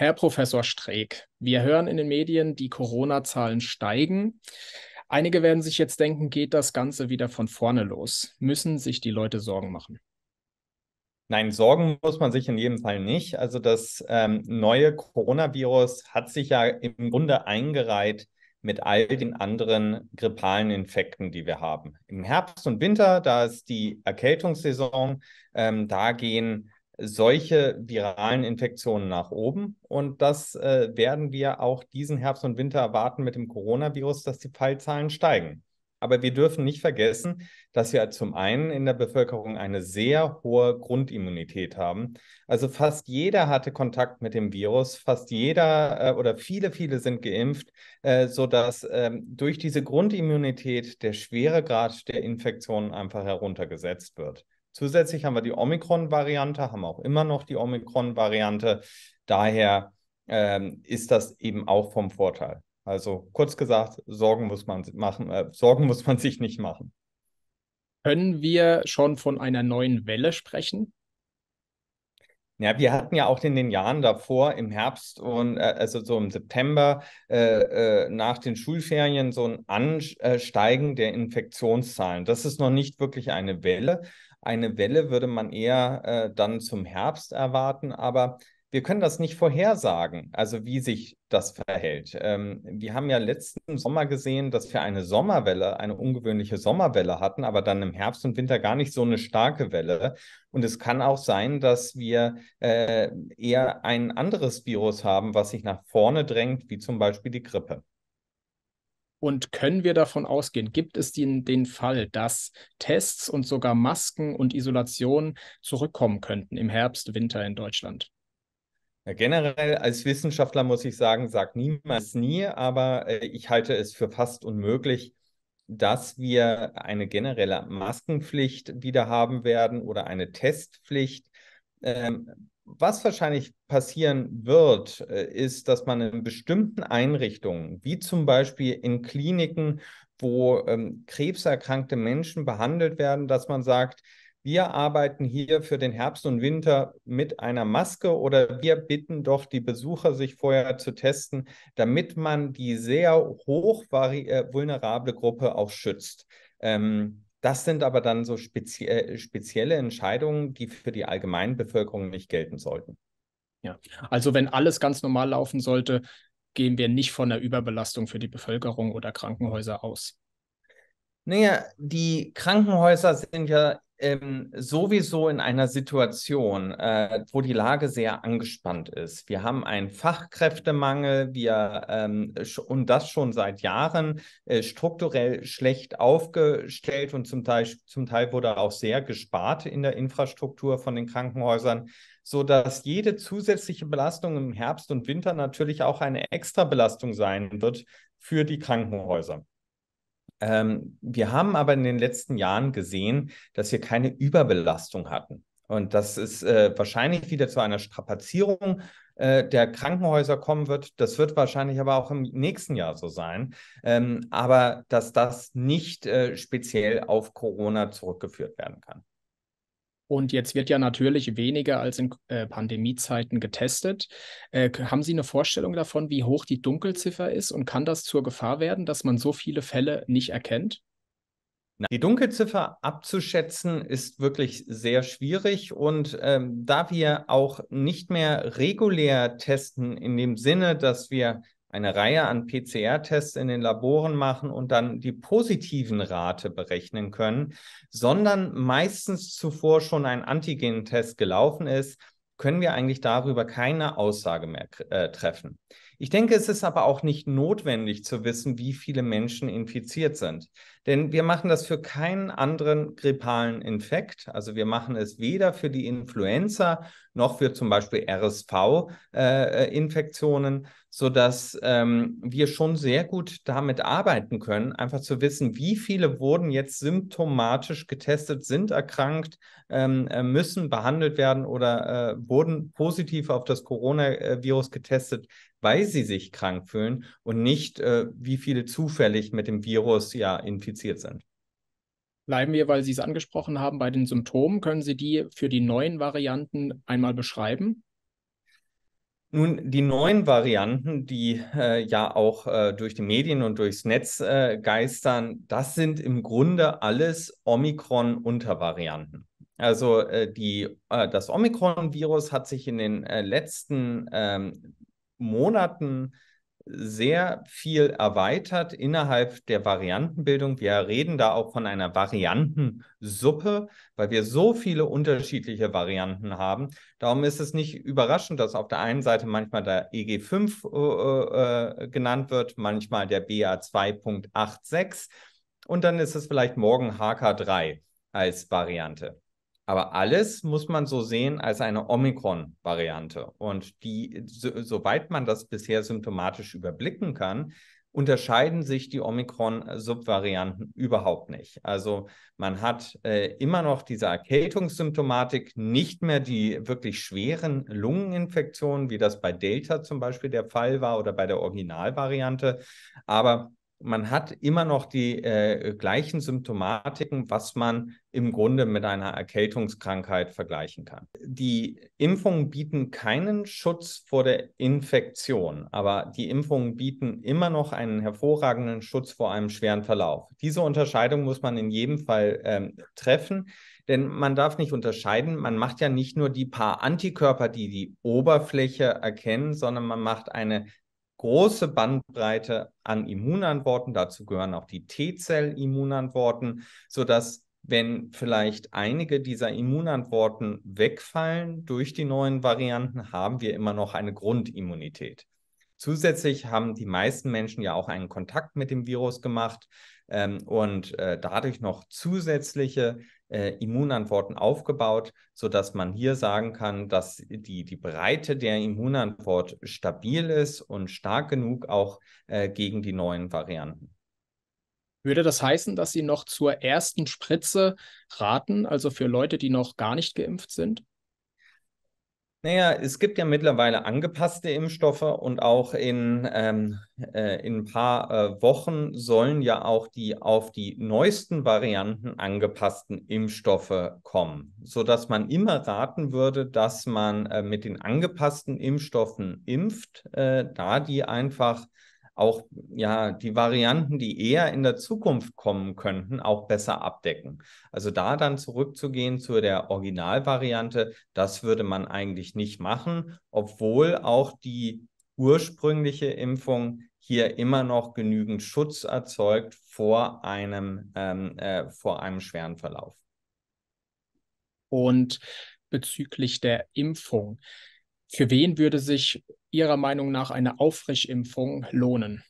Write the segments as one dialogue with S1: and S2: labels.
S1: Herr Professor Streeck, wir hören in den Medien, die Corona-Zahlen steigen. Einige werden sich jetzt denken, geht das Ganze wieder von vorne los? Müssen sich die Leute Sorgen machen? Nein, Sorgen muss man sich in jedem Fall nicht. Also das ähm,
S2: neue Coronavirus hat sich ja im Grunde eingereiht mit all den anderen grippalen Infekten, die wir haben. Im Herbst und Winter, da ist die Erkältungssaison, ähm, da gehen solche viralen Infektionen nach oben. Und das äh, werden wir auch diesen Herbst und Winter erwarten mit dem Coronavirus, dass die Fallzahlen steigen. Aber wir dürfen nicht vergessen, dass wir zum einen in der Bevölkerung eine sehr hohe Grundimmunität haben. Also fast jeder hatte Kontakt mit dem Virus, fast jeder äh, oder viele, viele sind geimpft, äh, sodass ähm, durch diese Grundimmunität der schwere Grad der Infektionen einfach heruntergesetzt wird. Zusätzlich haben wir die Omikron-Variante, haben auch immer noch die Omikron-Variante. Daher ähm, ist das eben auch vom Vorteil. Also kurz gesagt, Sorgen muss man machen, äh, Sorgen muss man sich nicht machen. Können wir schon von einer neuen Welle sprechen? Ja, wir hatten ja auch in den Jahren davor im Herbst und äh, also so im September äh, äh, nach den Schulferien so ein Ansteigen der Infektionszahlen. Das ist noch nicht wirklich eine Welle, eine Welle würde man eher äh, dann zum Herbst erwarten, aber wir können das nicht vorhersagen, also wie sich das verhält. Ähm, wir haben ja letzten Sommer gesehen, dass wir eine Sommerwelle, eine ungewöhnliche Sommerwelle hatten, aber dann im Herbst und Winter gar nicht so eine starke Welle. Und es kann auch sein, dass wir äh, eher ein anderes Virus haben, was sich nach vorne drängt, wie zum Beispiel die Grippe.
S1: Und können wir davon ausgehen, gibt es den, den Fall, dass Tests und sogar Masken und Isolation zurückkommen könnten im Herbst, Winter in Deutschland? Ja,
S2: generell als Wissenschaftler muss ich sagen, sagt niemals nie, aber äh, ich halte es für fast unmöglich, dass wir eine generelle Maskenpflicht wieder haben werden oder eine Testpflicht. Ähm, was wahrscheinlich passieren wird, äh, ist, dass man in bestimmten Einrichtungen, wie zum Beispiel in Kliniken, wo ähm, krebserkrankte Menschen behandelt werden, dass man sagt, wir arbeiten hier für den Herbst und Winter mit einer Maske oder wir bitten doch die Besucher, sich vorher zu testen, damit man die sehr hoch äh, vulnerable Gruppe auch schützt. Ähm, das sind aber dann so spezie äh,
S1: spezielle Entscheidungen, die für die allgemeine Bevölkerung nicht gelten sollten. Ja, also wenn alles ganz normal laufen sollte, gehen wir nicht von der Überbelastung für die Bevölkerung oder Krankenhäuser aus.
S2: Naja, die Krankenhäuser sind ja ähm, sowieso in einer Situation, äh, wo die Lage sehr angespannt ist. Wir haben einen Fachkräftemangel, wir ähm, und das schon seit Jahren äh, strukturell schlecht aufgestellt und zum Teil zum Teil wurde auch sehr gespart in der Infrastruktur von den Krankenhäusern, sodass jede zusätzliche Belastung im Herbst und Winter natürlich auch eine Extrabelastung sein wird für die Krankenhäuser. Ähm, wir haben aber in den letzten Jahren gesehen, dass wir keine Überbelastung hatten. Und das ist äh, wahrscheinlich wieder zu einer Strapazierung äh, der Krankenhäuser kommen wird. Das wird wahrscheinlich aber auch im nächsten Jahr so sein. Ähm, aber dass das nicht äh, speziell auf Corona zurückgeführt werden kann.
S1: Und jetzt wird ja natürlich weniger als in äh, Pandemiezeiten getestet. Äh, haben Sie eine Vorstellung davon, wie hoch die Dunkelziffer ist und kann das zur Gefahr werden, dass man so viele Fälle nicht erkennt? Die Dunkelziffer abzuschätzen ist
S2: wirklich sehr schwierig und ähm, da wir auch nicht mehr regulär testen in dem Sinne, dass wir eine Reihe an PCR-Tests in den Laboren machen und dann die positiven Rate berechnen können, sondern meistens zuvor schon ein Antigen-Test gelaufen ist, können wir eigentlich darüber keine Aussage mehr äh, treffen. Ich denke, es ist aber auch nicht notwendig zu wissen, wie viele Menschen infiziert sind. Denn wir machen das für keinen anderen grippalen Infekt. Also wir machen es weder für die Influenza noch für zum Beispiel RSV-Infektionen, äh, äh sodass ähm, wir schon sehr gut damit arbeiten können, einfach zu wissen, wie viele wurden jetzt symptomatisch getestet, sind erkrankt, ähm, äh, müssen behandelt werden oder äh, wurden positiv auf das Coronavirus getestet, weil sie sich krank fühlen und nicht, äh, wie viele zufällig
S1: mit dem Virus ja infiziert sind bleiben wir, weil Sie es angesprochen haben, bei den Symptomen. Können Sie die für die neuen Varianten einmal beschreiben? Nun, die neuen Varianten, die äh, ja auch äh, durch die Medien und durchs Netz
S2: äh, geistern, das sind im Grunde alles Omikron-Untervarianten. Also äh, die, äh, das Omikron-Virus hat sich in den äh, letzten ähm, Monaten sehr viel erweitert innerhalb der Variantenbildung. Wir reden da auch von einer Variantensuppe, weil wir so viele unterschiedliche Varianten haben. Darum ist es nicht überraschend, dass auf der einen Seite manchmal der EG5 äh, äh, genannt wird, manchmal der BA2.86 und dann ist es vielleicht morgen HK3 als Variante. Aber alles muss man so sehen als eine Omikron-Variante. Und die, so, soweit man das bisher symptomatisch überblicken kann, unterscheiden sich die Omikron-Subvarianten überhaupt nicht. Also man hat äh, immer noch diese Erkältungssymptomatik, nicht mehr die wirklich schweren Lungeninfektionen, wie das bei Delta zum Beispiel der Fall war oder bei der Originalvariante. Aber man hat immer noch die äh, gleichen Symptomatiken, was man im Grunde mit einer Erkältungskrankheit vergleichen kann. Die Impfungen bieten keinen Schutz vor der Infektion, aber die Impfungen bieten immer noch einen hervorragenden Schutz vor einem schweren Verlauf. Diese Unterscheidung muss man in jedem Fall ähm, treffen, denn man darf nicht unterscheiden, man macht ja nicht nur die paar Antikörper, die die Oberfläche erkennen, sondern man macht eine große Bandbreite an Immunantworten. Dazu gehören auch die T-Zell-Immunantworten, sodass wenn vielleicht einige dieser Immunantworten wegfallen durch die neuen Varianten, haben wir immer noch eine Grundimmunität. Zusätzlich haben die meisten Menschen ja auch einen Kontakt mit dem Virus gemacht ähm, und äh, dadurch noch zusätzliche äh, Immunantworten aufgebaut, sodass man hier sagen kann, dass die, die Breite der Immunantwort stabil ist und stark genug auch äh, gegen die neuen Varianten.
S1: Würde das heißen, dass Sie noch zur ersten Spritze raten, also für Leute, die noch gar nicht geimpft sind? Naja, es gibt ja mittlerweile angepasste
S2: Impfstoffe und auch in, ähm, äh, in ein paar äh, Wochen sollen ja auch die auf die neuesten Varianten angepassten Impfstoffe kommen, sodass man immer raten würde, dass man äh, mit den angepassten Impfstoffen impft, äh, da die einfach auch ja die Varianten, die eher in der Zukunft kommen könnten, auch besser abdecken. Also da dann zurückzugehen zu der Originalvariante, das würde man eigentlich nicht machen, obwohl auch die ursprüngliche Impfung hier immer noch genügend Schutz erzeugt vor einem, ähm, äh, vor einem schweren Verlauf.
S1: Und bezüglich der Impfung, für wen würde sich Ihrer Meinung nach eine Auffrischimpfung lohnen?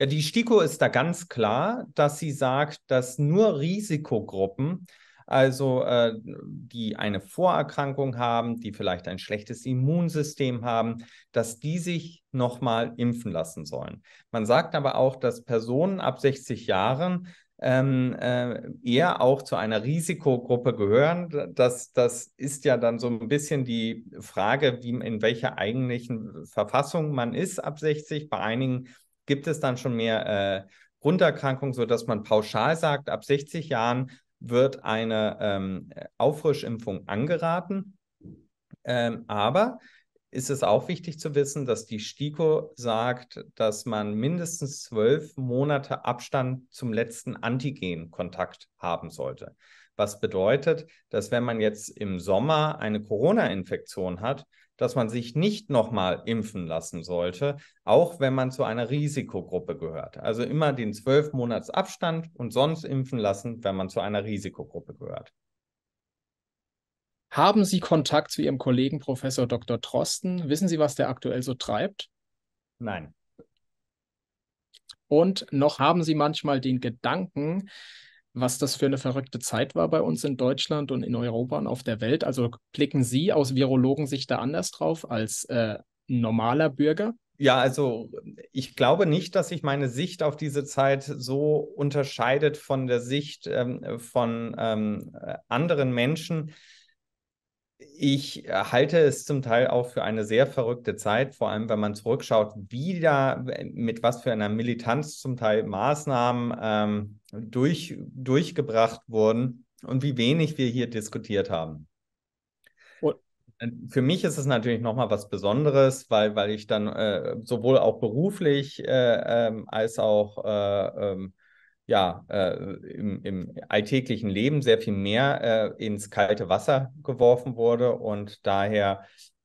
S1: Ja, die STIKO ist da ganz klar, dass sie sagt, dass nur Risikogruppen, also äh,
S2: die eine Vorerkrankung haben, die vielleicht ein schlechtes Immunsystem haben, dass die sich nochmal impfen lassen sollen. Man sagt aber auch, dass Personen ab 60 Jahren ähm, äh, eher auch zu einer Risikogruppe gehören. Das, das ist ja dann so ein bisschen die Frage, wie, in welcher eigentlichen Verfassung man ist ab 60. Bei einigen gibt es dann schon mehr äh, Grunderkrankungen, sodass man pauschal sagt, ab 60 Jahren wird eine ähm, Auffrischimpfung angeraten. Ähm, aber ist es auch wichtig zu wissen, dass die STIKO sagt, dass man mindestens zwölf Monate Abstand zum letzten Antigenkontakt haben sollte. Was bedeutet, dass wenn man jetzt im Sommer eine Corona-Infektion hat, dass man sich nicht nochmal impfen lassen sollte, auch wenn man zu einer Risikogruppe gehört. Also immer den zwölf Monats Abstand und sonst impfen lassen, wenn man zu einer Risikogruppe gehört.
S1: Haben Sie Kontakt zu Ihrem Kollegen Professor Dr. Trosten? Wissen Sie, was der aktuell so treibt? Nein. Und noch haben Sie manchmal den Gedanken, was das für eine verrückte Zeit war bei uns in Deutschland und in Europa und auf der Welt. Also blicken Sie aus Virologensicht da anders drauf als äh, normaler Bürger? Ja, also ich glaube nicht, dass sich meine Sicht auf diese Zeit
S2: so unterscheidet von der Sicht ähm, von ähm, äh, anderen Menschen ich äh, halte es zum Teil auch für eine sehr verrückte Zeit, vor allem wenn man zurückschaut, wie da äh, mit was für einer Militanz zum Teil Maßnahmen ähm, durch, durchgebracht wurden und wie wenig wir hier diskutiert haben. Äh, für mich ist es natürlich nochmal was Besonderes, weil, weil ich dann äh, sowohl auch beruflich äh, äh, als auch ähm, ja, äh, im, im, alltäglichen Leben sehr viel mehr äh, ins kalte Wasser geworfen wurde. Und daher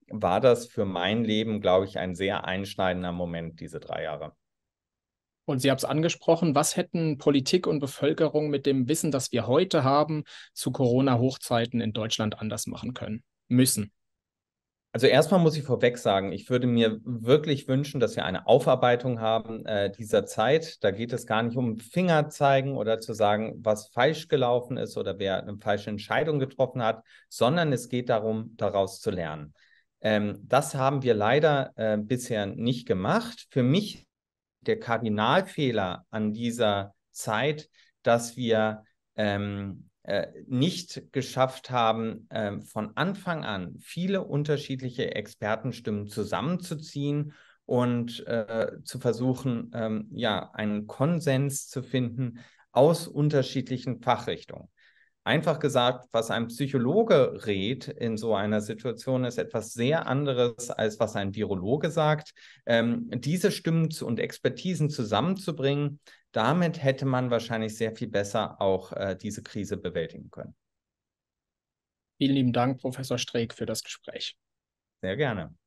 S2: war das für mein Leben, glaube ich, ein sehr einschneidender Moment, diese drei Jahre.
S1: Und Sie haben es angesprochen, was hätten Politik und Bevölkerung mit dem Wissen, das wir heute haben, zu Corona-Hochzeiten in Deutschland anders machen können, müssen? Also erstmal muss ich vorweg sagen, ich würde
S2: mir wirklich wünschen, dass wir eine Aufarbeitung haben äh, dieser Zeit. Da geht es gar nicht um Finger zeigen oder zu sagen, was falsch gelaufen ist oder wer eine falsche Entscheidung getroffen hat, sondern es geht darum, daraus zu lernen. Ähm, das haben wir leider äh, bisher nicht gemacht. Für mich der Kardinalfehler an dieser Zeit, dass wir ähm, äh, nicht geschafft haben, ähm, von Anfang an viele unterschiedliche Expertenstimmen zusammenzuziehen und äh, zu versuchen, ähm, ja, einen Konsens zu finden aus unterschiedlichen Fachrichtungen. Einfach gesagt, was ein Psychologe rät in so einer Situation, ist etwas sehr anderes, als was ein Virologe sagt. Ähm, diese Stimmen und Expertisen zusammenzubringen, damit hätte man wahrscheinlich sehr viel besser auch äh, diese Krise bewältigen können.
S1: Vielen lieben Dank, Professor Streeck, für das Gespräch. Sehr gerne.